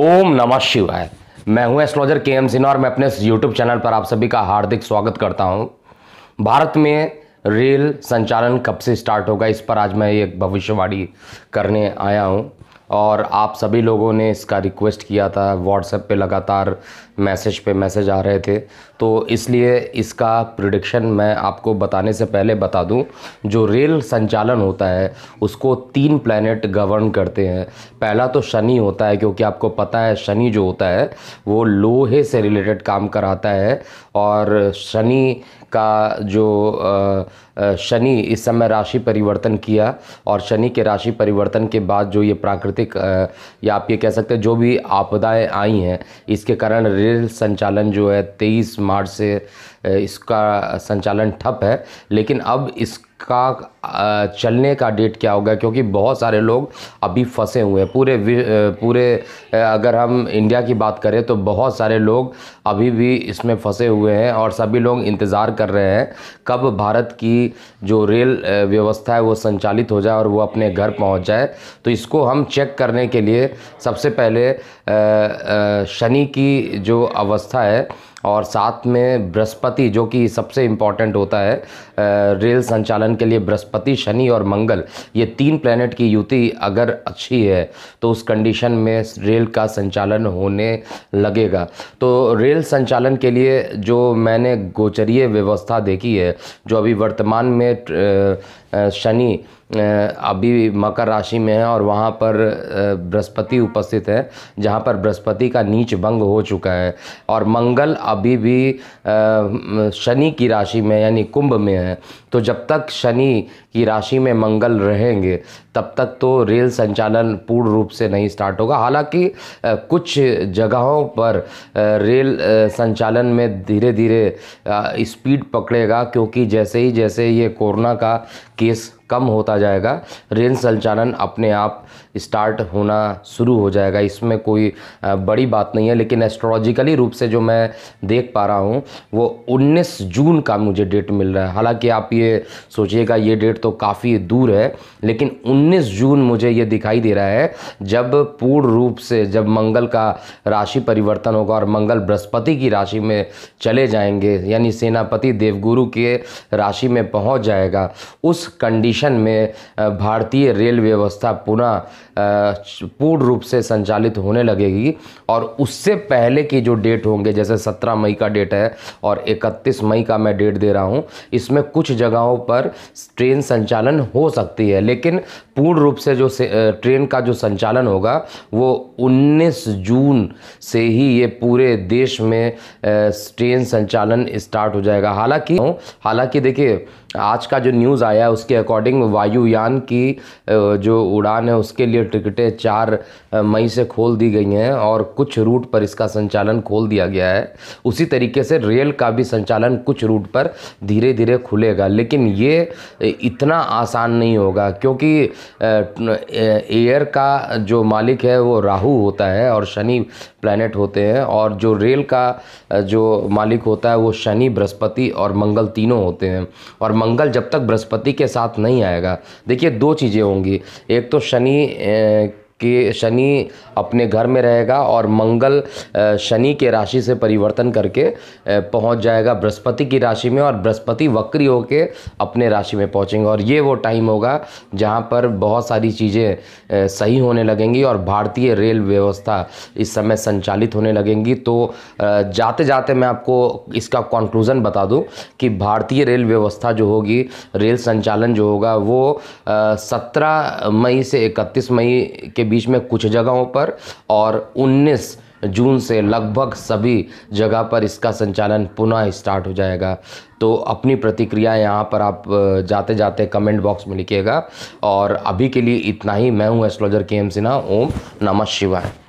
ओम नमः शिवाय मैं हूं एस्ट्रोलॉजर के एम सिन्हा और मैं अपने यूट्यूब चैनल पर आप सभी का हार्दिक स्वागत करता हूं भारत में रेल संचालन कब से स्टार्ट होगा इस पर आज मैं एक भविष्यवाणी करने आया हूं और आप सभी लोगों ने इसका रिक्वेस्ट किया था व्हाट्सएप पे लगातार मैसेज पे मैसेज आ रहे थे तो इसलिए इसका प्रिडिक्शन मैं आपको बताने से पहले बता दूं जो रेल संचालन होता है उसको तीन प्लैनेट गवर्न करते हैं पहला तो शनि होता है क्योंकि आपको पता है शनि जो होता है वो लोहे से रिलेटेड काम कराता है और शनि का जो आ, शनि इस समय राशि परिवर्तन किया और शनि के राशि परिवर्तन के बाद जो ये प्राकृतिक या आप ये कह सकते हैं जो भी आपदाएं आई हैं इसके कारण रेल संचालन जो है तेईस मार्च से इसका संचालन ठप है लेकिन अब इसका चलने का डेट क्या होगा क्योंकि बहुत सारे लोग अभी फंसे हुए हैं पूरे पूरे अगर हम इंडिया की बात करें तो बहुत सारे लोग अभी भी इसमें फंसे हुए हैं और सभी लोग इंतज़ार कर रहे हैं कब भारत की जो रेल व्यवस्था है वो संचालित हो जाए और वो अपने घर पहुंच जाए तो इसको हम चेक करने के लिए सबसे पहले शनि की जो अवस्था है और साथ में बृहस्पति जो कि सबसे इम्पॉर्टेंट होता है रेल संचालन के लिए बृहस्पति शनि और मंगल ये तीन प्लैनेट की युति अगर अच्छी है तो उस कंडीशन में रेल का संचालन होने लगेगा तो रेल संचालन के लिए जो मैंने गोचरीय व्यवस्था देखी है जो अभी वर्तमान में शनि अभी मकर राशि में है और वहाँ पर बृहस्पति उपस्थित है जहाँ पर बृहस्पति का नीच भंग हो चुका है और मंगल अभी भी शनि की राशि में यानी कुंभ में है तो जब तक शनि की राशि में मंगल रहेंगे तब तक तो रेल संचालन पूर्ण रूप से नहीं स्टार्ट होगा हालांकि कुछ जगहों पर रेल संचालन में धीरे धीरे स्पीड पकड़ेगा क्योंकि जैसे ही जैसे ये कोरोना का केस कम होता जाएगा ऋण संचालन अपने आप स्टार्ट होना शुरू हो जाएगा इसमें कोई बड़ी बात नहीं है लेकिन एस्ट्रोलॉजिकली रूप से जो मैं देख पा रहा हूँ वो 19 जून का मुझे डेट मिल रहा है हालांकि आप ये सोचिएगा ये डेट तो काफ़ी दूर है लेकिन 19 जून मुझे ये दिखाई दे रहा है जब पूर्ण रूप से जब मंगल का राशि परिवर्तन होगा और मंगल बृहस्पति की राशि में चले जाएंगे यानी सेनापति देवगुरु के राशि में पहुँच जाएगा उस कंडीशन मिशन में भारतीय रेल व्यवस्था पुनः पूर्ण रूप से संचालित होने लगेगी और उससे पहले की जो डेट होंगे जैसे 17 मई का डेट है और 31 मई का मैं डेट दे रहा हूँ इसमें कुछ जगहों पर ट्रेन संचालन हो सकती है लेकिन पूर्ण रूप से जो से, ट्रेन का जो संचालन होगा वो 19 जून से ही ये पूरे देश में ट्रेन संचालन स्टार्ट हो जाएगा हालांकि हालांकि देखिए आज का जो न्यूज़ आया है उसके अकॉर्डिंग स्टार्टिंग वायुयान की जो उड़ान है उसके लिए टिकटें चार मई से खोल दी गई हैं और कुछ रूट पर इसका संचालन खोल दिया गया है उसी तरीके से रेल का भी संचालन कुछ रूट पर धीरे धीरे खुलेगा लेकिन ये इतना आसान नहीं होगा क्योंकि एयर का जो मालिक है वो राहु होता है और शनि प्लैनेट होते हैं और जो रेल का जो मालिक होता है वो शनि बृहस्पति और मंगल तीनों होते हैं और मंगल जब तक बृहस्पति के साथ नहीं नहीं आएगा देखिए दो चीज़ें होंगी एक तो शनि कि शनि अपने घर में रहेगा और मंगल शनि के राशि से परिवर्तन करके पहुंच जाएगा बृहस्पति की राशि में और बृहस्पति वक्री होकर अपने राशि में पहुंचेंगे और ये वो टाइम होगा जहां पर बहुत सारी चीज़ें सही होने लगेंगी और भारतीय रेल व्यवस्था इस समय संचालित होने लगेंगी तो जाते जाते मैं आपको इसका कॉन्क्लूज़न बता दूँ कि भारतीय रेल व्यवस्था जो होगी रेल संचालन जो होगा वो सत्रह मई से इकतीस मई के बीच में कुछ जगहों पर और 19 जून से लगभग सभी जगह पर इसका संचालन पुनः स्टार्ट हो जाएगा तो अपनी प्रतिक्रिया यहाँ पर आप जाते जाते कमेंट बॉक्स में लिखिएगा और अभी के लिए इतना ही मैं हूँ एस्ट्रोलॉजर के एम सिन्हा ओम नमः शिवाय